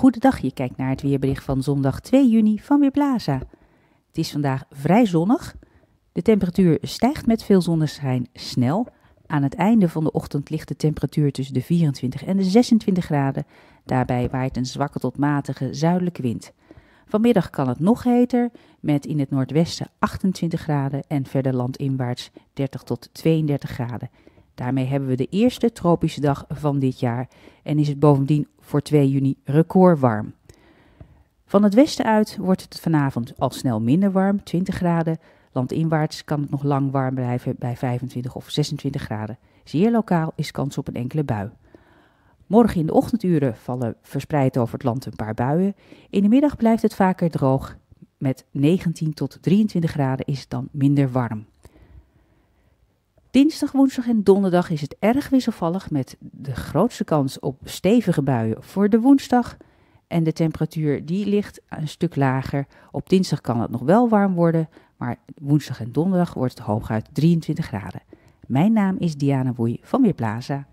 Goedendag, je kijkt naar het weerbericht van zondag 2 juni van Weerplaza. Het is vandaag vrij zonnig. De temperatuur stijgt met veel zonneschijn snel. Aan het einde van de ochtend ligt de temperatuur tussen de 24 en de 26 graden. Daarbij waait een zwakke tot matige zuidelijke wind. Vanmiddag kan het nog heter, met in het noordwesten 28 graden en verder landinwaarts 30 tot 32 graden. Daarmee hebben we de eerste tropische dag van dit jaar en is het bovendien voor 2 juni record warm. Van het westen uit wordt het vanavond al snel minder warm, 20 graden. Landinwaarts kan het nog lang warm blijven bij 25 of 26 graden. Zeer lokaal is kans op een enkele bui. Morgen in de ochtenduren vallen verspreid over het land een paar buien. In de middag blijft het vaker droog. Met 19 tot 23 graden is het dan minder warm. Dinsdag, woensdag en donderdag is het erg wisselvallig met de grootste kans op stevige buien voor de woensdag. En de temperatuur die ligt een stuk lager. Op dinsdag kan het nog wel warm worden, maar woensdag en donderdag wordt het hooguit 23 graden. Mijn naam is Diana Woei van Weerplaza.